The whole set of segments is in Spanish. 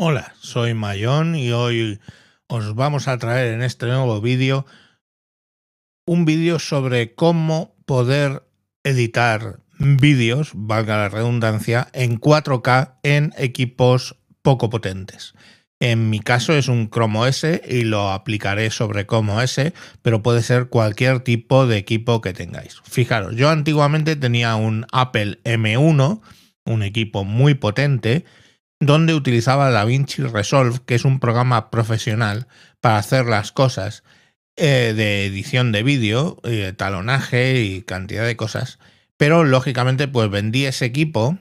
Hola, soy Mayón y hoy os vamos a traer en este nuevo vídeo un vídeo sobre cómo poder editar vídeos, valga la redundancia, en 4K en equipos poco potentes. En mi caso es un Chrome OS y lo aplicaré sobre Chrome OS, pero puede ser cualquier tipo de equipo que tengáis. Fijaros, yo antiguamente tenía un Apple M1, un equipo muy potente, donde utilizaba DaVinci Resolve, que es un programa profesional para hacer las cosas eh, de edición de vídeo, talonaje y cantidad de cosas. Pero lógicamente, pues vendí ese equipo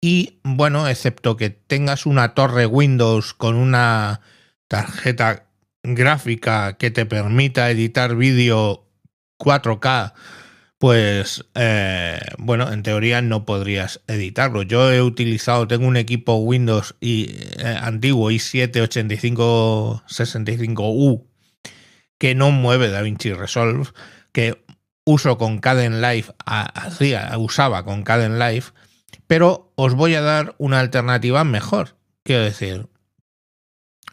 y bueno, excepto que tengas una torre Windows con una tarjeta gráfica que te permita editar vídeo 4K pues eh, bueno, en teoría no podrías editarlo. Yo he utilizado, tengo un equipo Windows y, eh, antiguo i7-8565U que no mueve DaVinci Resolve, que uso con Live, hacía, usaba con Live, pero os voy a dar una alternativa mejor. Quiero decir,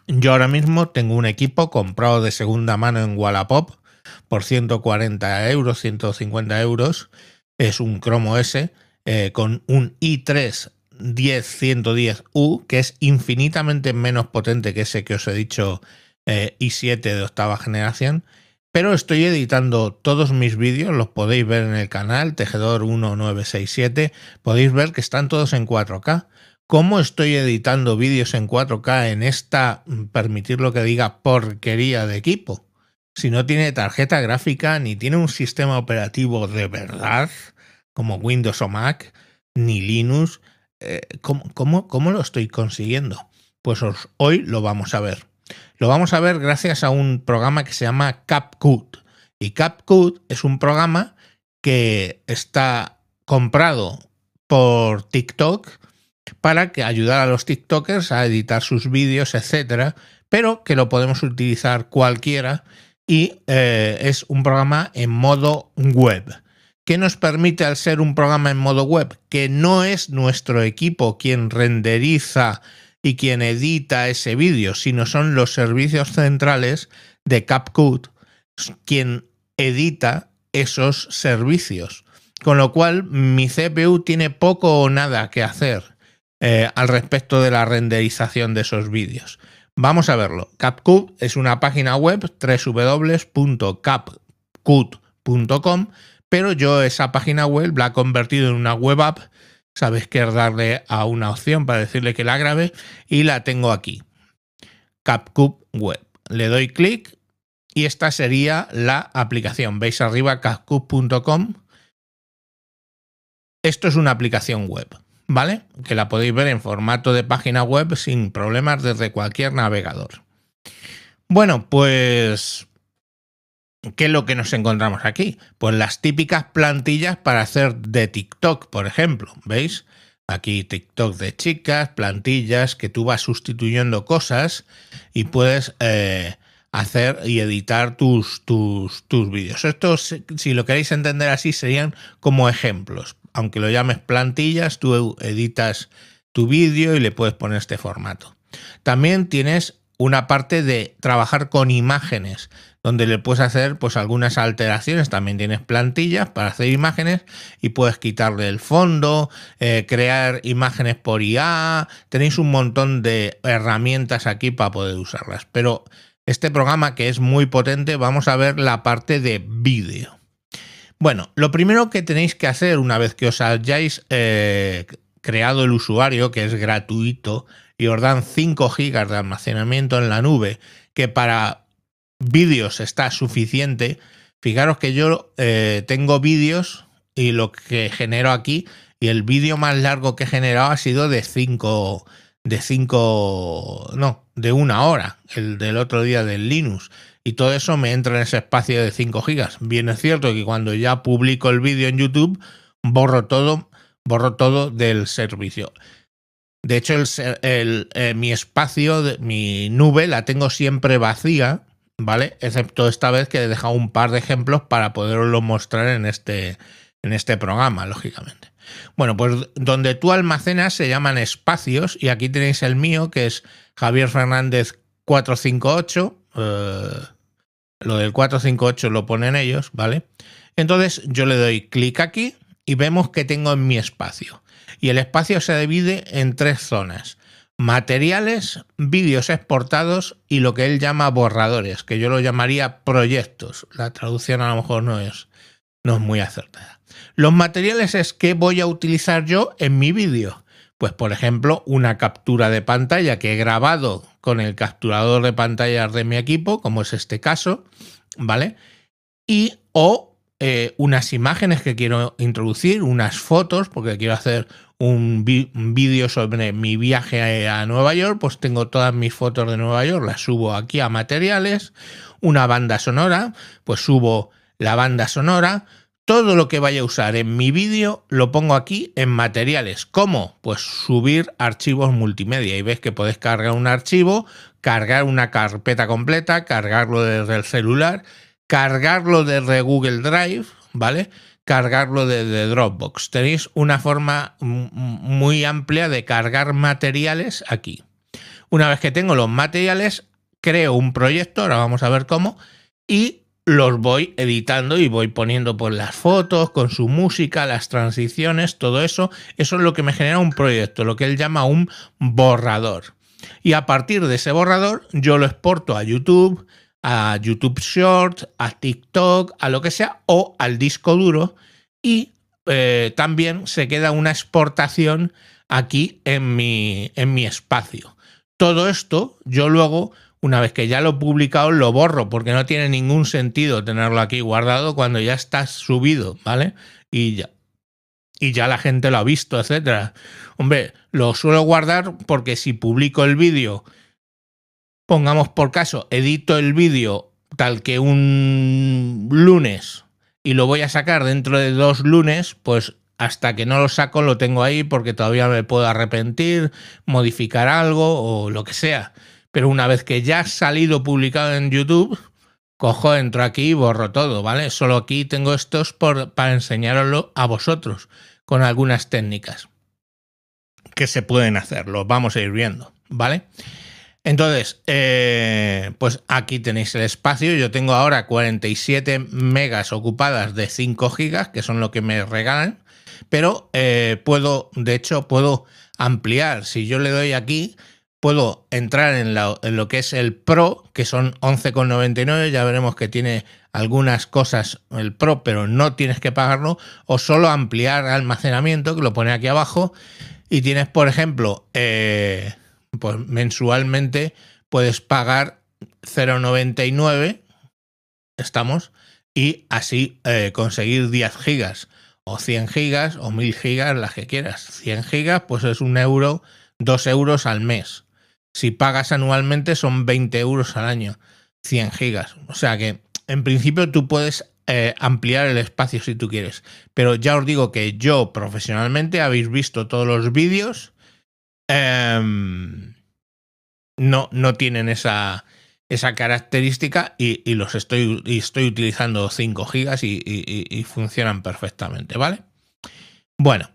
yo ahora mismo tengo un equipo comprado de segunda mano en Wallapop por 140 euros, 150 euros. Es un cromo S eh, con un i3 10110U, que es infinitamente menos potente que ese que os he dicho eh, i7 de octava generación. Pero estoy editando todos mis vídeos, los podéis ver en el canal Tejedor 1967, podéis ver que están todos en 4K. ¿Cómo estoy editando vídeos en 4K en esta, mm, permitir lo que diga, porquería de equipo? si no tiene tarjeta gráfica, ni tiene un sistema operativo de verdad, como Windows o Mac, ni Linux, eh, ¿cómo, lo estoy consiguiendo? Pues hoy lo vamos a ver. Lo vamos a ver gracias a un programa que se llama CapCut. Y CapCut es un programa que está comprado por TikTok para que ayudar a los TikTokers a editar sus vídeos, etcétera, pero que lo podemos utilizar cualquiera y eh, es un programa en modo web. ¿Qué nos permite al ser un programa en modo web? Que no es nuestro equipo quien renderiza y quien edita ese vídeo, sino son los servicios centrales de CapCut quien edita esos servicios. Con lo cual, mi CPU tiene poco o nada que hacer eh, al respecto de la renderización de esos vídeos. Vamos a verlo. CapCut es una página web www.capcut.com, pero yo esa página web la he convertido en una web app. Sabéis que darle a una opción para decirle que la grabe y la tengo aquí. CapCut Web. Le doy clic y esta sería la aplicación. Veis arriba capcut.com. Esto es una aplicación web. ¿vale? Que la podéis ver en formato de página web sin problemas desde cualquier navegador. Bueno, pues ¿Qué es lo que nos encontramos aquí? Pues las típicas plantillas para hacer de TikTok, por ejemplo. ¿Veis? Aquí TikTok de chicas, plantillas que tú vas sustituyendo cosas y puedes eh, hacer y editar tus, tus, tus vídeos. Esto, si lo queréis entender así, serían como ejemplos aunque lo llames plantillas, tú editas tu vídeo y le puedes poner este formato. También tienes una parte de trabajar con imágenes, donde le puedes hacer pues algunas alteraciones. También tienes plantillas para hacer imágenes y puedes quitarle el fondo, eh, crear imágenes por IA. Tenéis un montón de herramientas aquí para poder usarlas. Pero este programa que es muy potente, vamos a ver la parte de vídeo. Bueno, lo primero que tenéis que hacer una vez que os hayáis eh, creado el usuario, que es gratuito, y os dan 5 GB de almacenamiento en la nube, que para vídeos está suficiente. Fijaros que yo eh, tengo vídeos y lo que genero aquí, y el vídeo más largo que he generado ha sido de 5, de 5, no, de una hora, el del otro día del Linux y todo eso me entra en ese espacio de 5 gigas. Bien es cierto que cuando ya publico el vídeo en YouTube, borro todo, borro todo del servicio. De hecho, eh, mi espacio, mi nube la tengo siempre vacía, ¿vale? Excepto esta vez que he dejado un par de ejemplos para poderlo mostrar en este, en este programa, lógicamente. Bueno, pues donde tú almacenas se llaman espacios y aquí tenéis el mío que es Javier Fernández 458 eh, lo del 458 lo ponen ellos, ¿vale? Entonces yo le doy clic aquí y vemos que tengo en mi espacio. Y el espacio se divide en tres zonas. Materiales, vídeos exportados y lo que él llama borradores, que yo lo llamaría proyectos. La traducción a lo mejor no es, no es muy acertada. Los materiales es que voy a utilizar yo en mi vídeo. Pues por ejemplo, una captura de pantalla que he grabado con el capturador de pantallas de mi equipo, como es este caso, ¿vale? Y o eh, unas imágenes que quiero introducir, unas fotos, porque quiero hacer un vídeo sobre mi viaje a Nueva York, pues tengo todas mis fotos de Nueva York, las subo aquí a materiales, una banda sonora, pues subo la banda sonora, todo lo que vaya a usar en mi vídeo lo pongo aquí en materiales. ¿Cómo? Pues subir archivos multimedia y ves que puedes cargar un archivo, cargar una carpeta completa, cargarlo desde el celular, cargarlo desde Google Drive, ¿vale? Cargarlo desde Dropbox. Tenéis una forma muy amplia de cargar materiales aquí. Una vez que tengo los materiales, creo un proyecto, ahora vamos a ver cómo, y los voy editando y voy poniendo por las fotos con su música, las transiciones, todo eso, eso es lo que me genera un proyecto, lo que él llama un borrador. Y a partir de ese borrador yo lo exporto a YouTube, a YouTube Shorts, a TikTok, a lo que sea, o al disco duro. Y eh, también se queda una exportación aquí en mi, en mi espacio. Todo esto yo luego una vez que ya lo he publicado, lo borro, porque no tiene ningún sentido tenerlo aquí guardado cuando ya está subido, ¿vale? Y ya, y ya la gente lo ha visto, etcétera. Hombre, lo suelo guardar porque si publico el vídeo, pongamos por caso, edito el vídeo tal que un lunes y lo voy a sacar dentro de dos lunes, pues hasta que no lo saco lo tengo ahí porque todavía me puedo arrepentir, modificar algo o lo que sea pero una vez que ya ha salido publicado en YouTube, cojo, entro aquí y borro todo, ¿vale? Solo aquí tengo estos para enseñároslo a vosotros con algunas técnicas que se pueden hacer, los vamos a ir viendo, ¿vale? Entonces, eh, pues aquí tenéis el espacio. Yo tengo ahora 47 megas ocupadas de 5 gigas, que son lo que me regalan, pero eh, puedo, de hecho, puedo ampliar. Si yo le doy aquí, puedo entrar en, lo que es el Pro, que son 11,99, ya veremos que tiene algunas cosas el Pro, pero no tienes que pagarlo, o solo ampliar almacenamiento, que lo pone aquí abajo, y tienes, por ejemplo, eh, pues mensualmente puedes pagar 0,99, estamos, y así eh, conseguir 10 gigas, o 100 gigas, o 1000 gigas, las que quieras. 100 gigas, pues es un euro, dos euros al mes si pagas anualmente son 20 euros al año, 100 gigas. O sea que en principio tú puedes eh, ampliar el espacio si tú quieres. Pero ya os digo que yo profesionalmente habéis visto todos los vídeos. Em, no, no tienen esa, esa característica y, los estoy, y estoy utilizando 5 gigas y, funcionan perfectamente, ¿vale? Bueno,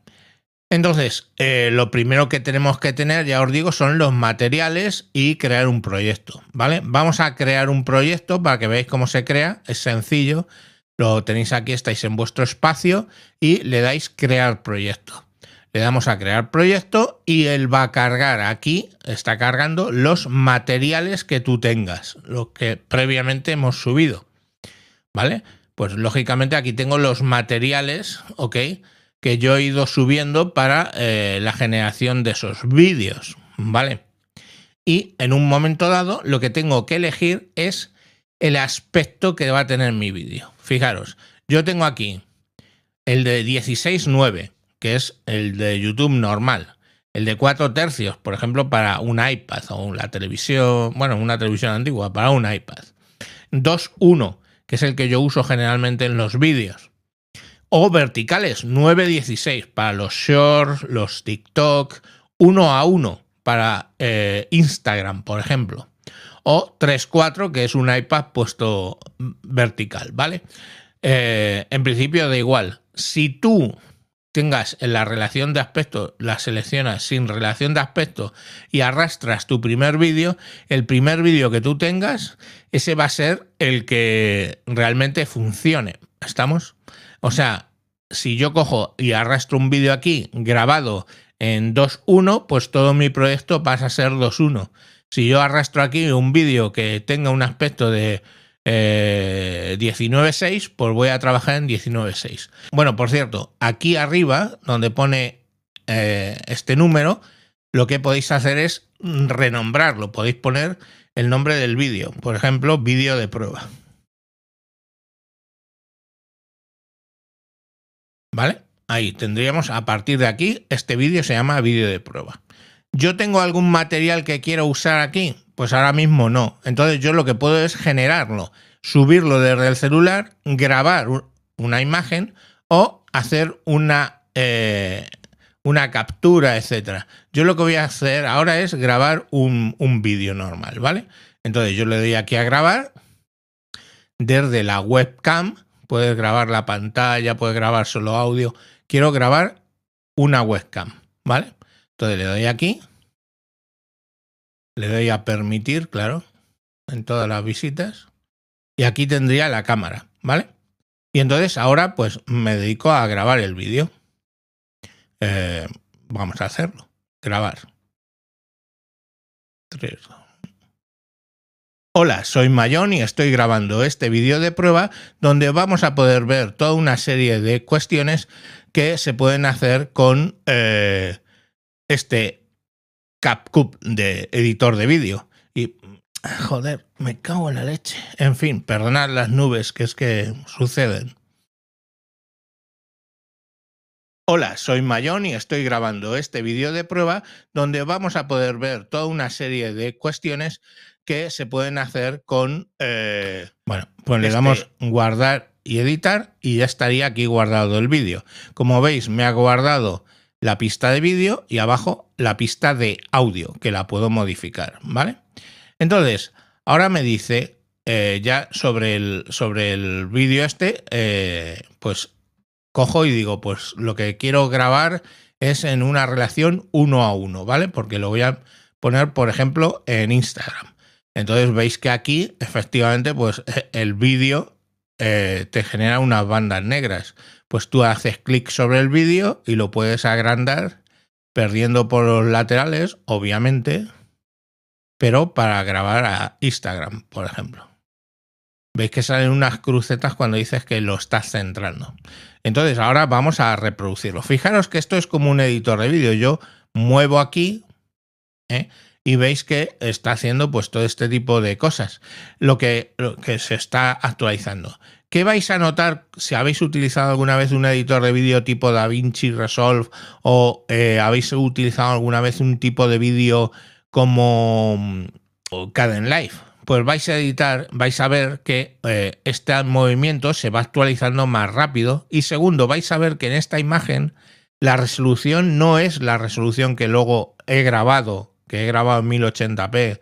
entonces, eh, lo primero que tenemos que tener, ya os digo, son los materiales y crear un proyecto, ¿vale? Vamos a crear un proyecto para que veáis cómo se crea, es sencillo, lo tenéis aquí, estáis en vuestro espacio y le dais crear proyecto. Le damos a crear proyecto y él va a cargar aquí, está cargando los materiales que tú tengas, los que previamente hemos subido, ¿vale? Pues lógicamente aquí tengo los materiales, ¿ok? que yo he ido subiendo para eh, la generación de esos vídeos, ¿vale? Y en un momento dado lo que tengo que elegir es el aspecto que va a tener mi vídeo. Fijaros, yo tengo aquí el de 16.9, que es el de YouTube normal. El de 4 tercios, por ejemplo, para un iPad o la televisión, bueno, una televisión antigua, para un iPad. 2.1, que es el que yo uso generalmente en los vídeos o verticales, 9.16 para los shorts, los TikTok, 1 a 1 para eh, Instagram, por ejemplo, o 3.4 que es un iPad puesto mm, vertical, ¿vale? Eh, en principio da igual. Si tú tengas en la relación de aspecto, la seleccionas sin relación de aspecto y arrastras tu primer vídeo, el primer vídeo que tú tengas, ese va a ser el que realmente funcione. ¿Estamos? O sea, si yo cojo y arrastro un vídeo aquí grabado en 2.1, pues todo mi proyecto pasa a ser 2.1. Si yo arrastro aquí un vídeo que tenga un aspecto de 19.6, eh, pues voy a trabajar en 19.6. Bueno, por cierto, aquí arriba, donde pone eh, este número, lo que podéis hacer es renombrarlo. Podéis poner el nombre del vídeo, por ejemplo, vídeo de prueba. ¿Vale? Ahí tendríamos a partir de aquí, este vídeo se llama vídeo de prueba. ¿Yo tengo algún material que quiero usar aquí? Pues ahora mismo no. Entonces yo lo que puedo es generarlo, subirlo desde el celular, grabar una imagen o hacer una, eh, una captura, etcétera. Yo lo que voy a hacer ahora es grabar un, un vídeo normal, ¿vale? Entonces yo le doy aquí a grabar desde la webcam Puedes grabar la pantalla, puedes grabar solo audio. Quiero grabar una webcam, ¿vale? Entonces le doy aquí. Le doy a permitir, claro, en todas las visitas. Y aquí tendría la cámara, ¿vale? Y entonces ahora pues me dedico a grabar el vídeo. Eh, vamos a hacerlo. Grabar. Hola, soy Mayón y estoy grabando este vídeo de prueba donde vamos a poder ver toda una serie de cuestiones que se pueden hacer con eh, este CapCut de editor de vídeo. Y joder, me cago en la leche. En fin, perdonad las nubes que es que suceden. Hola, soy Mayón y estoy grabando este vídeo de prueba donde vamos a poder ver toda una serie de cuestiones que se pueden hacer con, eh, bueno, pues le este damos guardar y editar y ya estaría aquí guardado el vídeo. Como veis, me ha guardado la pista de vídeo y abajo la pista de audio, que la puedo modificar, ¿vale? Entonces, ahora me dice eh, ya sobre el, sobre el vídeo este, eh, pues cojo y digo, pues lo que quiero grabar es en una relación uno a uno, ¿vale? Porque lo voy a poner, por ejemplo, en Instagram. Entonces veis que aquí, efectivamente, pues eh, el vídeo eh, te genera unas bandas negras. Pues tú haces clic sobre el vídeo y lo puedes agrandar, perdiendo por los laterales, obviamente, pero para grabar a Instagram, por ejemplo. Veis que salen unas crucetas cuando dices que lo estás centrando. Entonces ahora vamos a reproducirlo. Fijaros que esto es como un editor de vídeo. Yo muevo aquí ¿eh? y veis que está haciendo pues todo este tipo de cosas, lo que, se está actualizando. ¿Qué vais a notar si habéis utilizado alguna vez un editor de vídeo tipo DaVinci Resolve o eh, habéis utilizado alguna vez un tipo de vídeo como Caden Life Pues vais a editar, vais a ver que eh, este movimiento se va actualizando más rápido. Y segundo, vais a ver que en esta imagen la resolución no es la resolución que luego he grabado que he grabado en 1080p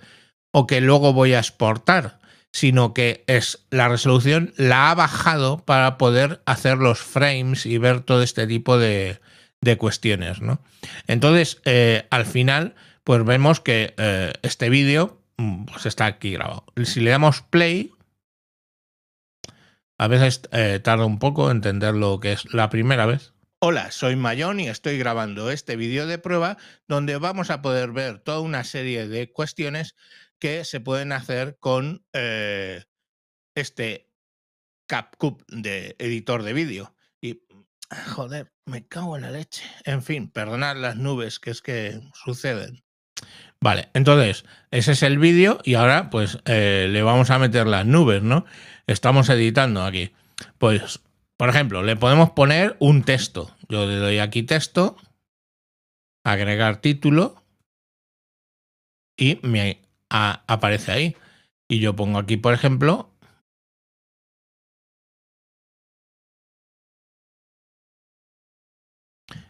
o que luego voy a exportar, sino que es la resolución la ha bajado para poder hacer los frames y ver todo este tipo de, cuestiones. ¿no? Entonces, eh, al final, pues vemos que eh, este vídeo mm, pues está aquí grabado. Si le damos play, a veces eh, tarda un poco entender lo que es la primera vez. Hola, soy Mayón y estoy grabando este vídeo de prueba donde vamos a poder ver toda una serie de cuestiones que se pueden hacer con eh, este CapCut de editor de vídeo. Y joder, me cago en la leche. En fin, perdonad las nubes que es que suceden. Vale, entonces, ese es el vídeo y ahora pues eh, le vamos a meter las nubes, ¿no? Estamos editando aquí. Pues por ejemplo, le podemos poner un texto. Yo le doy aquí texto, agregar título y me aparece ahí. Y yo pongo aquí, por ejemplo,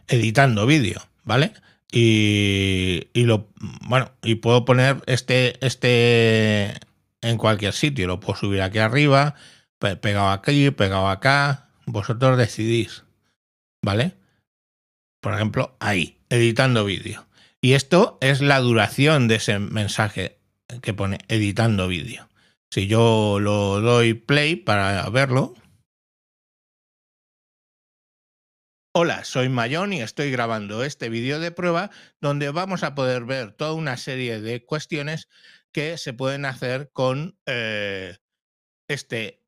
editando vídeo, ¿vale? Y, lo bueno, y puedo poner este, este en cualquier sitio, lo puedo subir aquí arriba, pegado aquí, pegado acá, vosotros decidís, ¿vale? Por ejemplo, ahí, editando vídeo. Y esto es la duración de ese mensaje que pone editando vídeo. Si yo lo doy play para verlo. Hola, soy Mayón y estoy grabando este vídeo de prueba donde vamos a poder ver toda una serie de cuestiones que se pueden hacer con eh, este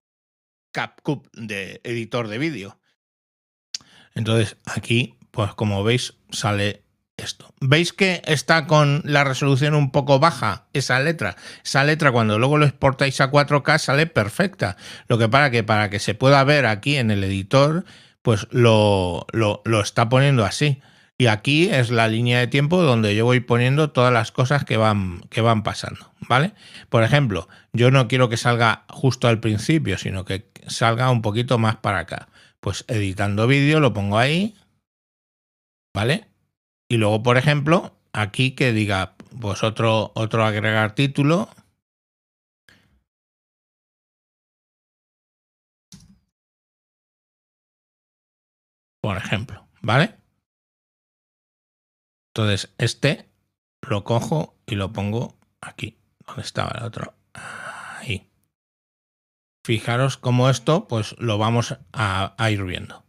CapCut de editor de vídeo. Entonces aquí, pues como veis, sale esto. ¿Veis que está con la resolución un poco baja esa letra? Esa letra cuando luego lo exportáis a 4K sale perfecta. Lo que para que para que se pueda ver aquí en el editor, pues lo, lo está poniendo así. Y aquí es la línea de tiempo donde yo voy poniendo todas las cosas que van, que van pasando, ¿vale? Por ejemplo, yo no quiero que salga justo al principio, sino que salga un poquito más para acá. Pues editando vídeo lo pongo ahí, ¿vale? Y luego, por ejemplo, aquí que diga, pues otro agregar título, por ejemplo, ¿vale? Entonces, este lo cojo y lo pongo aquí, donde estaba el otro. Ahí. Fijaros cómo esto, pues lo vamos a, ir viendo.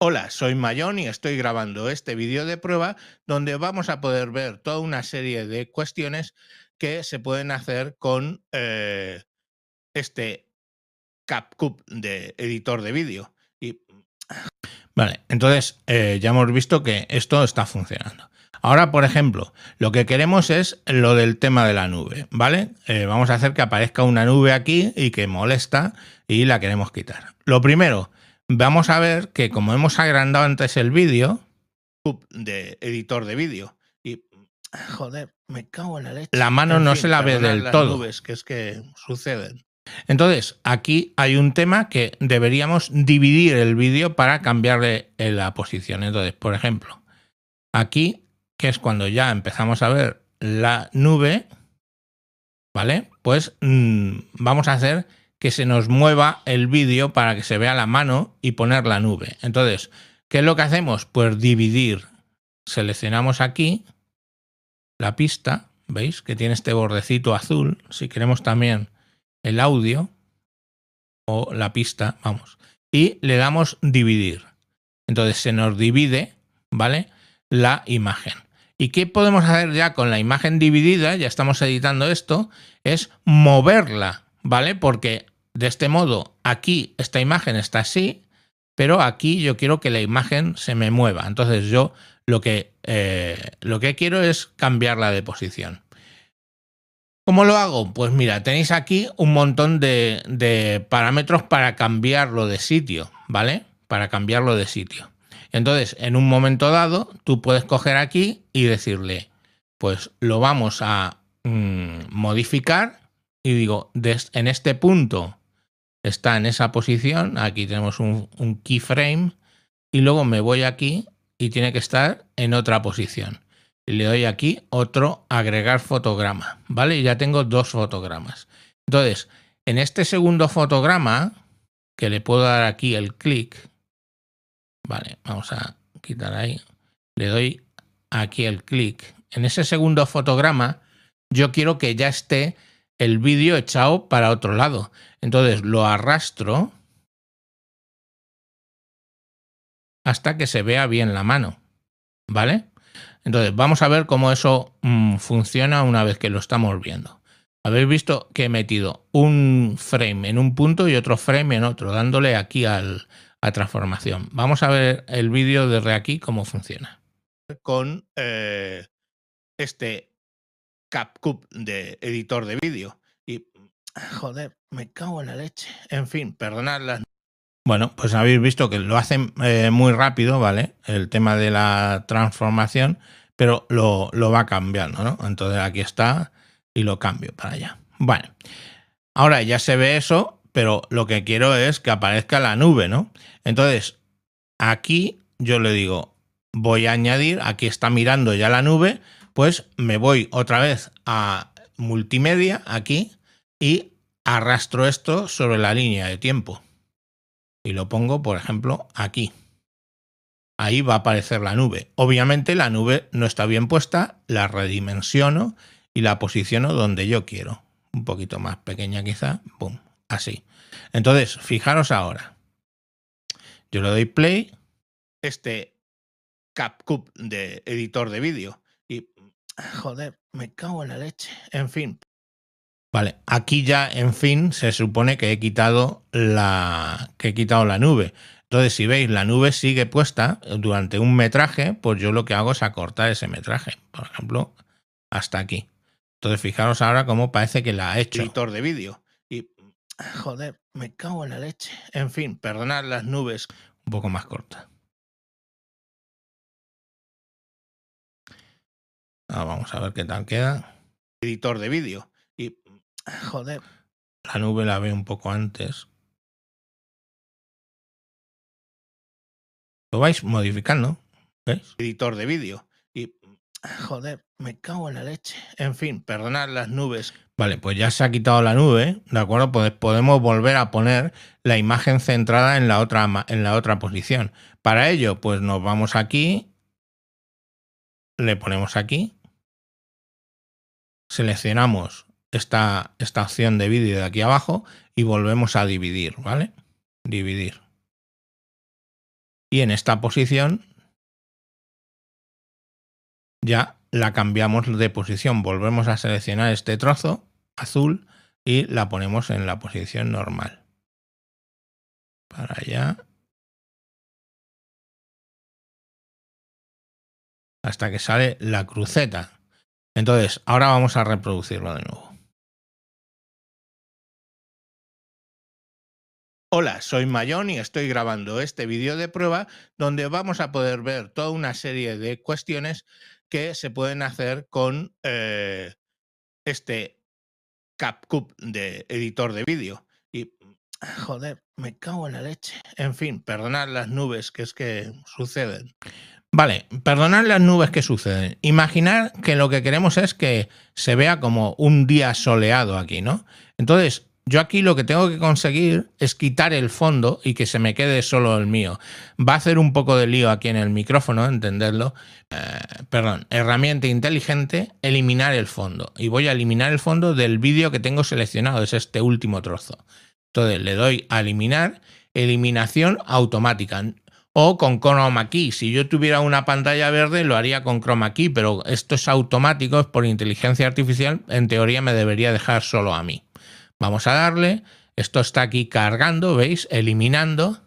Hola, soy Mayón y estoy grabando este vídeo de prueba donde vamos a poder ver toda una serie de cuestiones que se pueden hacer con eh, este CapCut de editor de vídeo. Vale, entonces eh, ya hemos visto que esto está funcionando. Ahora, por ejemplo, lo que queremos es lo del tema de la nube, ¿vale? Eh, vamos a hacer que aparezca una nube aquí y que molesta y la queremos quitar. Lo primero, vamos a ver que como hemos agrandado antes el vídeo, de editor de vídeo, y joder, me cago en la leche. La mano no se la ve del todo. Nubes, que es que suceden. Entonces, aquí hay un tema que deberíamos dividir el vídeo para cambiarle eh, la posición. Entonces, por ejemplo, aquí, que es cuando ya empezamos a ver la nube, ¿vale? Pues mm, vamos a hacer que se nos mueva el vídeo para que se vea la mano y poner la nube. Entonces, ¿qué es lo que hacemos? Pues dividir. Seleccionamos aquí la pista, ¿veis? Que tiene este bordecito azul. Si queremos también el audio o la pista, vamos, y le damos dividir. Entonces se nos divide, ¿vale? La imagen. ¿Y qué podemos hacer ya con la imagen dividida? Ya estamos editando esto, es moverla, ¿vale? Porque de este modo aquí esta imagen está así, pero aquí yo quiero que la imagen se me mueva. Entonces yo lo que, eh, lo que quiero es cambiarla de posición. ¿Cómo lo hago? Pues mira, tenéis aquí un montón de, parámetros para cambiarlo de sitio, ¿vale? Para cambiarlo de sitio. Entonces, en un momento dado, tú puedes coger aquí y decirle, pues lo vamos a mm, modificar y digo, en este punto está en esa posición, aquí tenemos un keyframe y luego me voy aquí y tiene que estar en otra posición le doy aquí otro agregar fotograma, ¿vale? Y ya tengo dos fotogramas. Entonces, en este segundo fotograma, que le puedo dar aquí el clic, vale, vamos a quitar ahí, le doy aquí el clic. En ese segundo fotograma, yo quiero que ya esté el vídeo echado para otro lado. Entonces lo arrastro hasta que se vea bien la mano, ¿vale? Entonces, vamos a ver cómo eso mm, funciona una vez que lo estamos viendo. Habéis visto que he metido un frame en un punto y otro frame en otro, dándole aquí al, a transformación. Vamos a ver el vídeo desde aquí cómo funciona. Con eh, este CapCut de editor de vídeo. Y, joder, me cago en la leche. En fin, perdonad las... Bueno, pues habéis visto que lo hacen eh, muy rápido, ¿vale? El tema de la transformación pero lo, lo va cambiando, ¿no? Entonces aquí está y lo cambio para allá. Vale. Ahora ya se ve eso, pero lo que quiero es que aparezca la nube, ¿no? Entonces, aquí yo le digo, voy a añadir, aquí está mirando ya la nube, pues me voy otra vez a multimedia aquí y arrastro esto sobre la línea de tiempo. Y lo pongo, por ejemplo, aquí ahí va a aparecer la nube. Obviamente la nube no está bien puesta, la redimensiono y la posiciono donde yo quiero. Un poquito más pequeña quizá, boom, así. Entonces, fijaros ahora. Yo le doy play, este CapCut de editor de vídeo y joder, me cago en la leche. En fin. Vale, aquí ya en fin se supone que he quitado la que he quitado la nube entonces, si veis, la nube sigue puesta durante un metraje, pues yo lo que hago es acortar ese metraje, por ejemplo, hasta aquí. Entonces, fijaros ahora cómo parece que la ha hecho. Editor de vídeo. Y, joder, me cago en la leche. En fin, perdonad las nubes un poco más corta. Ah, vamos a ver qué tal queda. Editor de vídeo. Y, joder. La nube la ve un poco antes. Lo vais modificando. ¿ves? Editor de vídeo. Y. Joder, me cago en la leche. En fin, perdonad las nubes. Vale, pues ya se ha quitado la nube, ¿de acuerdo? Pues podemos volver a poner la imagen centrada en la otra, en la otra posición. Para ello, pues nos vamos aquí, le ponemos aquí, seleccionamos esta, esta opción de vídeo de aquí abajo y volvemos a dividir, ¿vale? Dividir. Y en esta posición ya la cambiamos de posición. Volvemos a seleccionar este trozo azul y la ponemos en la posición normal. Para allá. Hasta que sale la cruceta. Entonces, ahora vamos a reproducirlo de nuevo. Hola, soy Mayón y estoy grabando este vídeo de prueba donde vamos a poder ver toda una serie de cuestiones que se pueden hacer con eh, este CapCut de editor de vídeo. Y joder, me cago en la leche. En fin, perdonar las nubes que es que suceden. Vale, perdonar las nubes que suceden. Imaginar que lo que queremos es que se vea como un día soleado aquí, ¿no? Entonces, yo aquí lo que tengo que conseguir es quitar el fondo y que se me quede solo el mío. Va a hacer un poco de lío aquí en el micrófono, entenderlo. Eh, perdón, herramienta inteligente, eliminar el fondo. Y voy a eliminar el fondo del vídeo que tengo seleccionado, es este último trozo. Entonces le doy a eliminar, eliminación automática o con chroma key. Si yo tuviera una pantalla verde lo haría con chroma key, pero esto es automático, por inteligencia artificial, en teoría me debería dejar solo a mí. Vamos a darle. Esto está aquí cargando, ¿veis? Eliminando.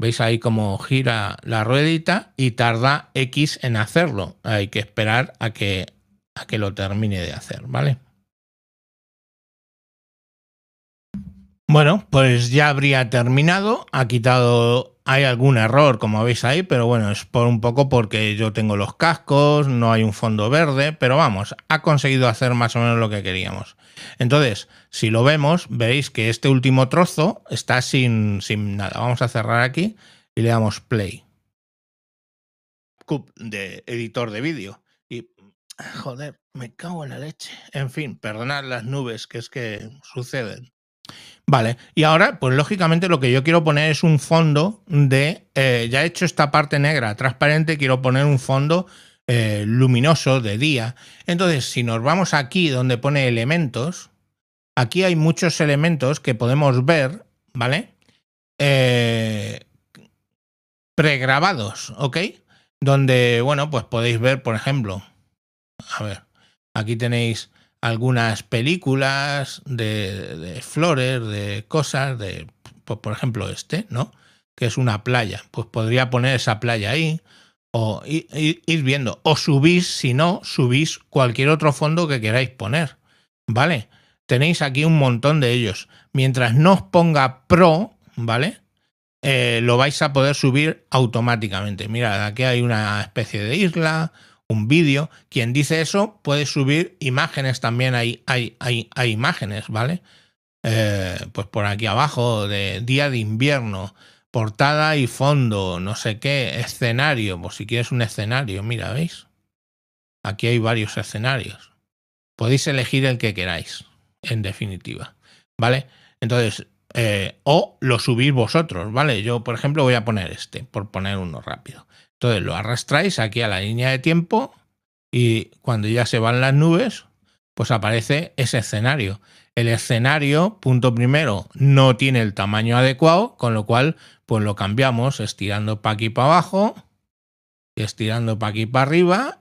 ¿Veis ahí cómo gira la ruedita y tarda X en hacerlo? Hay que esperar a que, a que lo termine de hacer, ¿vale? Bueno, pues ya habría terminado. Ha quitado. Hay algún error, como veis ahí, pero bueno, es por un poco porque yo tengo los cascos, no hay un fondo verde, pero vamos, ha conseguido hacer más o menos lo que queríamos. Entonces, si lo vemos, veis que este último trozo está sin, sin nada. Vamos a cerrar aquí y le damos play. De editor de vídeo. Y joder, me cago en la leche. En fin, perdonad las nubes, que es que suceden. Vale, y ahora, pues lógicamente lo que yo quiero poner es un fondo de, eh, ya he hecho esta parte negra transparente, quiero poner un fondo eh, luminoso de día. Entonces, si nos vamos aquí donde pone elementos, aquí hay muchos elementos que podemos ver, ¿vale? Eh, pregrabados, ¿ok? Donde, bueno, pues podéis ver, por ejemplo, a ver, aquí tenéis algunas películas de, flores, de cosas, de, pues, por ejemplo este, ¿no? Que es una playa. Pues podría poner esa playa ahí o ir viendo. O subís, si no, subís cualquier otro fondo que queráis poner. ¿Vale? Tenéis aquí un montón de ellos. Mientras no os ponga pro, ¿vale? Eh, lo vais a poder subir automáticamente. Mirad, aquí hay una especie de isla, un vídeo. Quien dice eso puede subir imágenes también, hay, hay, hay, hay imágenes, ¿vale? Eh, pues por aquí abajo, de día de invierno, portada y fondo, no sé qué, escenario, pues si quieres un escenario, mira, ¿veis? Aquí hay varios escenarios. Podéis elegir el que queráis, en definitiva, ¿vale? Entonces, eh, o lo subís vosotros, ¿vale? Yo, por ejemplo, voy a poner este, por poner uno rápido. Entonces lo arrastráis aquí a la línea de tiempo y cuando ya se van las nubes, pues aparece ese escenario. El escenario, punto primero, no tiene el tamaño adecuado, con lo cual pues lo cambiamos estirando para aquí para abajo, y estirando para aquí para arriba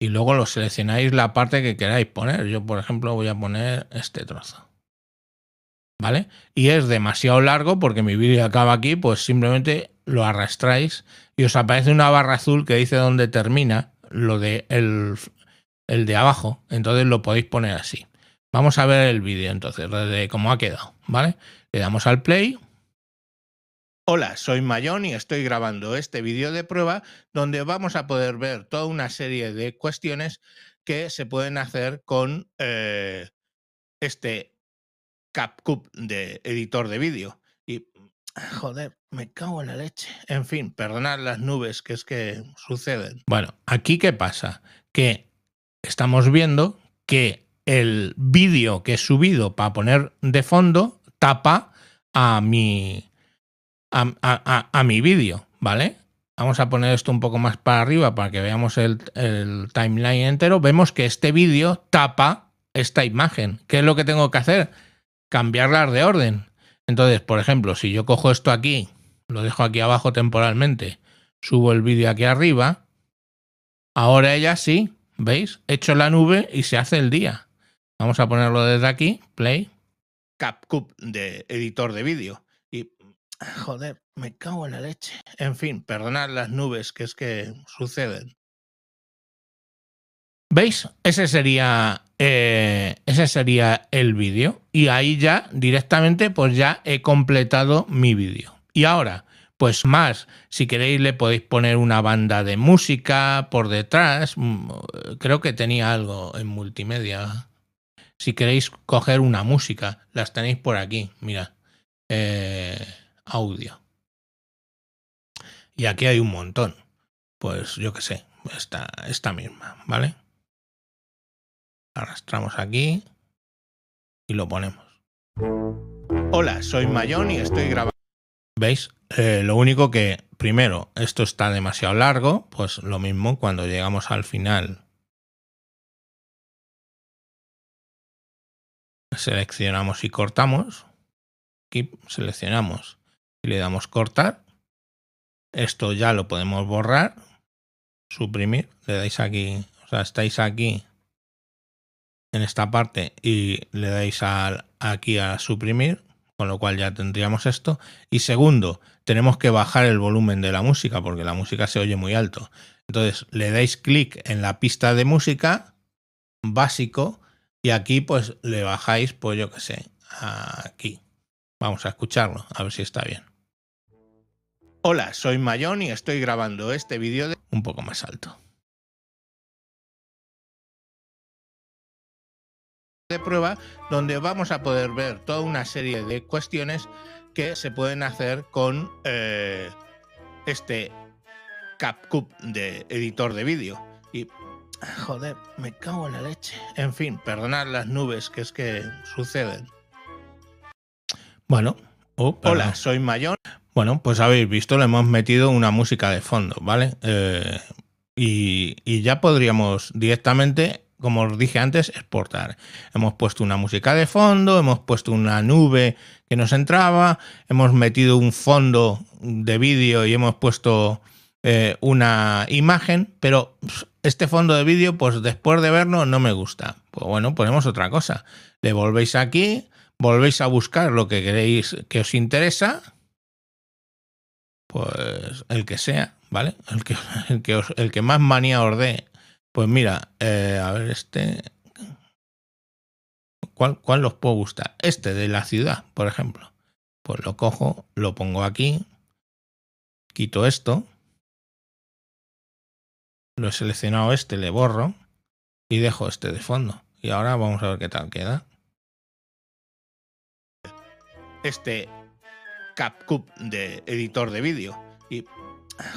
y luego lo seleccionáis la parte que queráis poner. Yo, por ejemplo, voy a poner este trozo. ¿vale? Y es demasiado largo porque mi vídeo acaba aquí, pues simplemente lo arrastráis y os aparece una barra azul que dice dónde termina lo de el, el de abajo, entonces lo podéis poner así. Vamos a ver el vídeo entonces, de cómo ha quedado, ¿vale? Le damos al play. Hola, soy Mayón y estoy grabando este vídeo de prueba donde vamos a poder ver toda una serie de cuestiones que se pueden hacer con eh, este CapCut de editor de vídeo. Y joder, me cago en la leche. En fin, perdonad las nubes, que es que suceden. Bueno, aquí qué pasa? Que estamos viendo que el vídeo que he subido para poner de fondo tapa a mi, a, mi vídeo, ¿vale? Vamos a poner esto un poco más para arriba para que veamos el, el timeline entero. Vemos que este vídeo tapa esta imagen. ¿Qué es lo que tengo que hacer? cambiarlas de orden. Entonces, por ejemplo, si yo cojo esto aquí, lo dejo aquí abajo temporalmente, subo el vídeo aquí arriba, ahora ella sí, ¿veis? Hecho la nube y se hace el día. Vamos a ponerlo desde aquí, play. CapCut de editor de vídeo. Y, joder, me cago en la leche. En fin, perdonad las nubes, que es que suceden. ¿Veis? Ese sería, eh, ese sería el vídeo. Y ahí ya directamente pues ya he completado mi vídeo. Y ahora, pues más, si queréis le podéis poner una banda de música por detrás. Mm, creo que tenía algo en multimedia. Si queréis coger una música, las tenéis por aquí. Mira, eh, audio. Y aquí hay un montón. Pues yo qué sé, esta misma, ¿vale? Arrastramos aquí y lo ponemos. Hola, soy Mayón y estoy grabando. ¿Veis? Eh, lo único que, primero, esto está demasiado largo, pues lo mismo cuando llegamos al final. Seleccionamos y cortamos. Aquí seleccionamos y le damos cortar. Esto ya lo podemos borrar, suprimir. Le dais aquí, o sea, estáis aquí en esta parte y le dais al, aquí a suprimir, con lo cual ya tendríamos esto. Y segundo, tenemos que bajar el volumen de la música porque la música se oye muy alto. Entonces le dais clic en la pista de música básico y aquí pues le bajáis, pues yo que sé, aquí. Vamos a escucharlo, a ver si está bien. Hola, soy Mayón y estoy grabando este vídeo de... un poco más alto. de prueba donde vamos a poder ver toda una serie de cuestiones que se pueden hacer con eh, este CapCut de editor de vídeo. Y joder, me cago en la leche. En fin, perdonad las nubes que es que suceden. Bueno, oh, hola, soy Mayor. Bueno, pues habéis visto, le hemos metido una música de fondo, ¿vale? Eh, y, ya podríamos directamente como os dije antes, exportar. Hemos puesto una música de fondo, hemos puesto una nube que nos entraba, hemos metido un fondo de vídeo y hemos puesto eh, una imagen, pero este fondo de vídeo, pues después de verlo, no me gusta. Pues bueno, ponemos otra cosa. Le volvéis aquí, volvéis a buscar lo que queréis que os interesa, pues el que sea, ¿vale? El que, el que, el que más manía os dé pues mira, eh, a ver, este. ¿Cuál, ¿Cuál los puedo gustar? Este de la ciudad, por ejemplo. Pues lo cojo, lo pongo aquí, quito esto, lo he seleccionado este, le borro y dejo este de fondo. Y ahora vamos a ver qué tal queda. Este CapCut de editor de vídeo. Y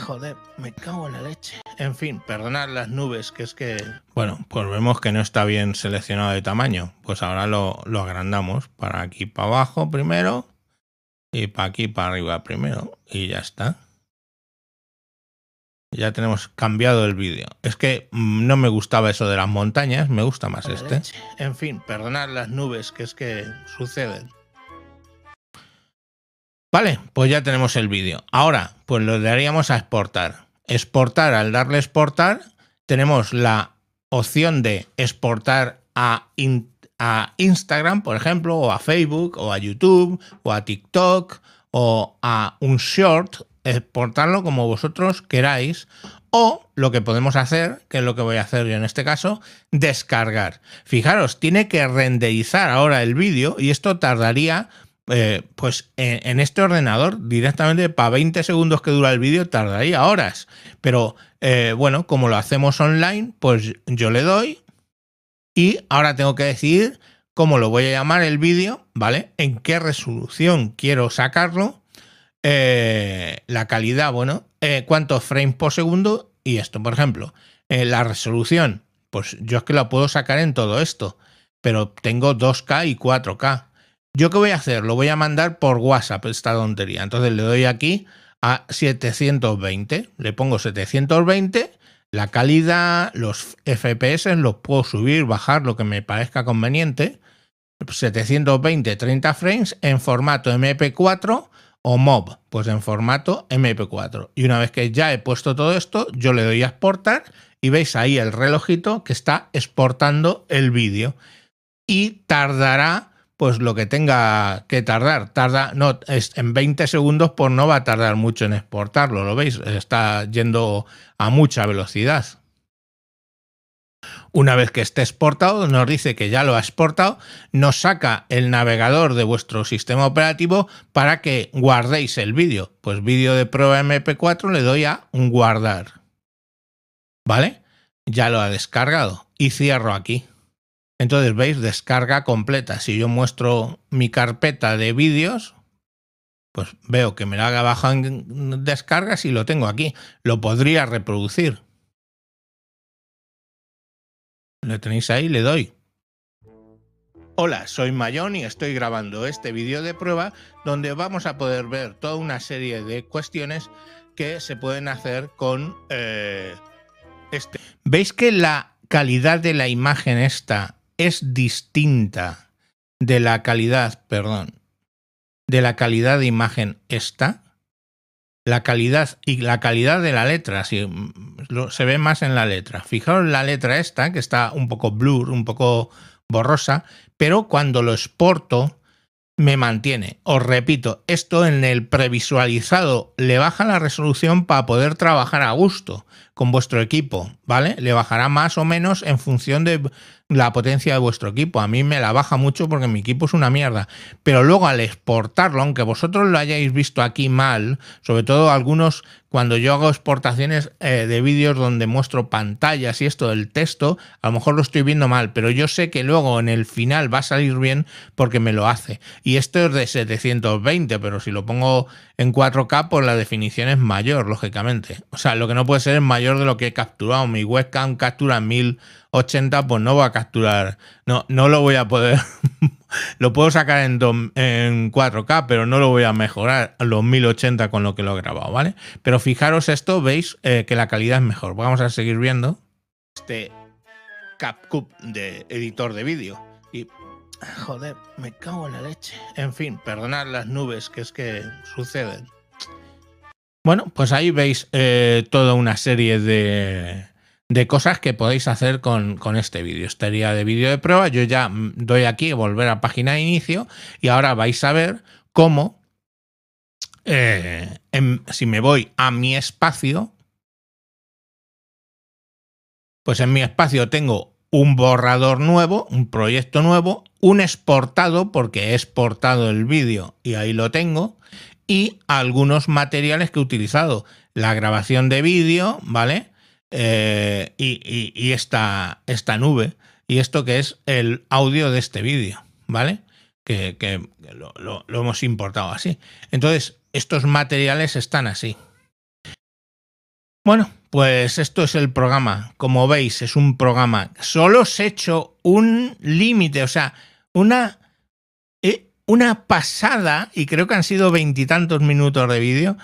Joder, me cago en la leche. En fin, perdonar las nubes, que es que... Bueno, pues vemos que no está bien seleccionado de tamaño. Pues ahora lo, lo agrandamos para aquí para abajo primero y para aquí para arriba primero y ya está. Ya tenemos cambiado el vídeo. Es que mm, no me gustaba eso de las montañas, me gusta más este. En fin, perdonar las nubes, que es que suceden. Vale, pues ya tenemos el vídeo. Ahora, pues lo daríamos a exportar. Exportar, al darle exportar, tenemos la opción de exportar a, a Instagram, por ejemplo, o a Facebook, o a YouTube, o a TikTok, o a un short, exportarlo como vosotros queráis. O lo que podemos hacer, que es lo que voy a hacer yo en este caso, descargar. Fijaros, tiene que renderizar ahora el vídeo y esto tardaría eh, pues en, este ordenador directamente para 20 segundos que dura el vídeo tardaría horas. Pero eh, bueno, como lo hacemos online, pues yo le doy y ahora tengo que decidir cómo lo voy a llamar el vídeo, ¿vale? En qué resolución quiero sacarlo, eh, la calidad, bueno, cuántos frames por segundo y esto, por ejemplo, la resolución, pues yo es que la puedo sacar en todo esto, pero tengo 2K y 4K ¿Yo qué voy a hacer? Lo voy a mandar por WhatsApp esta tontería. Entonces le doy aquí a 720, le pongo 720, la calidad, los FPS los puedo subir, bajar, lo que me parezca conveniente. 720, 30 frames en formato MP4 o MOB, pues en formato MP4. Y una vez que ya he puesto todo esto, yo le doy a exportar y veis ahí el relojito que está exportando el vídeo. Y tardará pues lo que tenga que tardar. Tarda, no, es en 20 segundos, pues no va a tardar mucho en exportarlo, ¿lo veis? Está yendo a mucha velocidad. Una vez que esté exportado, nos dice que ya lo ha exportado, nos saca el navegador de vuestro sistema operativo para que guardéis el vídeo. Pues vídeo de prueba MP4 le doy a guardar. ¿Vale? Ya lo ha descargado y cierro aquí. Entonces veis descarga completa. Si yo muestro mi carpeta de vídeos, pues veo que me la haga bajar en descargas y lo tengo aquí. Lo podría reproducir. Lo tenéis ahí, le doy. Hola, soy Mayón y estoy grabando este vídeo de prueba donde vamos a poder ver toda una serie de cuestiones que se pueden hacer con eh, este. ¿Veis que la calidad de la imagen está es distinta de la calidad, perdón, de la calidad de imagen esta, la calidad y la calidad de la letra, si mm, se ve más en la letra. Fijaros la letra esta, que está un poco blur, un poco borrosa, pero cuando lo exporto me mantiene. Os repito, esto en el previsualizado le baja la resolución para poder trabajar a gusto con vuestro equipo, ¿vale? Le bajará más o menos en función de, la potencia de vuestro equipo. A mí me la baja mucho porque mi equipo es una mierda. Pero luego al exportarlo, aunque vosotros lo hayáis visto aquí mal, sobre todo algunos cuando yo hago exportaciones eh, de vídeos donde muestro pantallas y esto del texto, a lo mejor lo estoy viendo mal, pero yo sé que luego en el final va a salir bien porque me lo hace. Y esto es de 720, pero si lo pongo en 4K, pues la definición es mayor, lógicamente. O sea, lo que no puede ser es mayor de lo que he capturado. Mi webcam captura 1000 80, pues no va a capturar. No, no lo voy a poder. lo puedo sacar en, en 4K, pero no lo voy a mejorar a los 1080 con lo que lo he grabado, ¿vale? Pero fijaros esto, veis eh, que la calidad es mejor. Vamos a seguir viendo este CapCut de editor de vídeo. Y joder, me cago en la leche. En fin, perdonad las nubes que es que suceden. Bueno, pues ahí veis eh, toda una serie de, de cosas que podéis hacer con, este vídeo. Estaría de vídeo de prueba. Yo ya mm, doy aquí volver a página de inicio y ahora vais a ver cómo, eh, em, si me voy a mi espacio, pues en mi espacio tengo un borrador nuevo, un proyecto nuevo, un exportado, porque he exportado el vídeo y ahí lo tengo, y algunos materiales que he utilizado. La grabación de vídeo, ¿vale? Eh, y, esta, esta, nube y esto que es el audio de este vídeo, ¿vale? Que, lo, hemos importado así. Entonces, estos materiales están así. Bueno, pues esto es el programa. Como veis, es un programa. Solo os he hecho un límite, o sea, una, eh, una pasada, y creo que han sido veintitantos minutos de vídeo,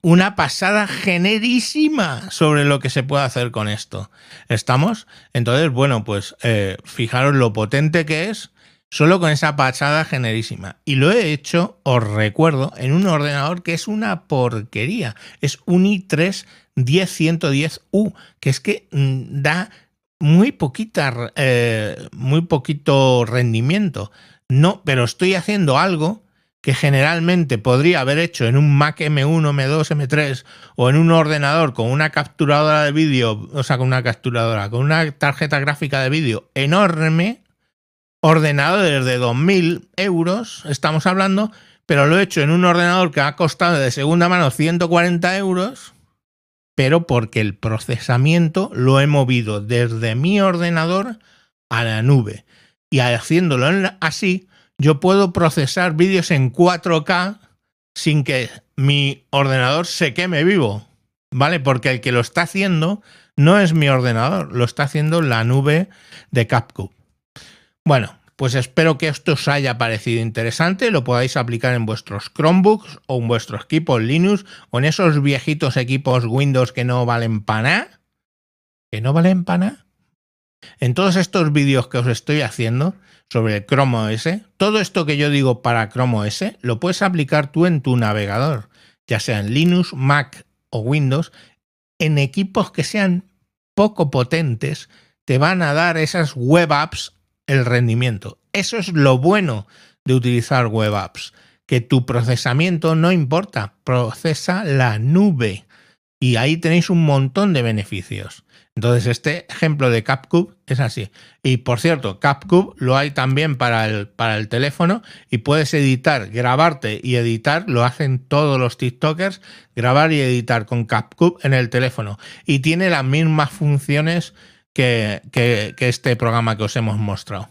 una pasada generísima sobre lo que se puede hacer con esto. ¿Estamos? Entonces, bueno, pues eh, fijaros lo potente que es solo con esa pasada generísima. Y lo he hecho, os recuerdo, en un ordenador que es una porquería. Es un i3 10110U, que es que mm, da muy poquita, eh, muy poquito rendimiento. No, pero estoy haciendo algo que generalmente podría haber hecho en un Mac M1, M2, M3 o en un ordenador con una capturadora de vídeo, o sea, con una capturadora, con una tarjeta gráfica de vídeo enorme, ordenadores de 2.000 euros, estamos hablando, pero lo he hecho en un ordenador que ha costado de segunda mano 140 euros, pero porque el procesamiento lo he movido desde mi ordenador a la nube. Y haciéndolo así, yo puedo procesar vídeos en 4K sin que mi ordenador se queme vivo, ¿vale? Porque el que lo está haciendo no es mi ordenador, lo está haciendo la nube de CapCut. Bueno, pues espero que esto os haya parecido interesante, lo podáis aplicar en vuestros Chromebooks o en vuestros equipos Linux o en esos viejitos equipos Windows que no valen para nada. ¿Que no valen para nada? En todos estos vídeos que os estoy haciendo, sobre Chrome OS, todo esto que yo digo para Chrome OS lo puedes aplicar tú en tu navegador, ya sea en Linux, Mac o Windows, en equipos que sean poco potentes, te van a dar esas web apps el rendimiento. Eso es lo bueno de utilizar web apps, que tu procesamiento no importa, procesa la nube. Y ahí tenéis un montón de beneficios. Entonces, este ejemplo de CapCube es así. Y por cierto, CapCube lo hay también para el, para el teléfono y puedes editar, grabarte y editar, lo hacen todos los TikTokers, grabar y editar con CapCube en el teléfono. Y tiene las mismas funciones que este programa que os hemos mostrado.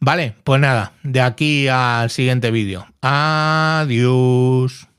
Vale, pues nada, de aquí al siguiente vídeo. Adiós.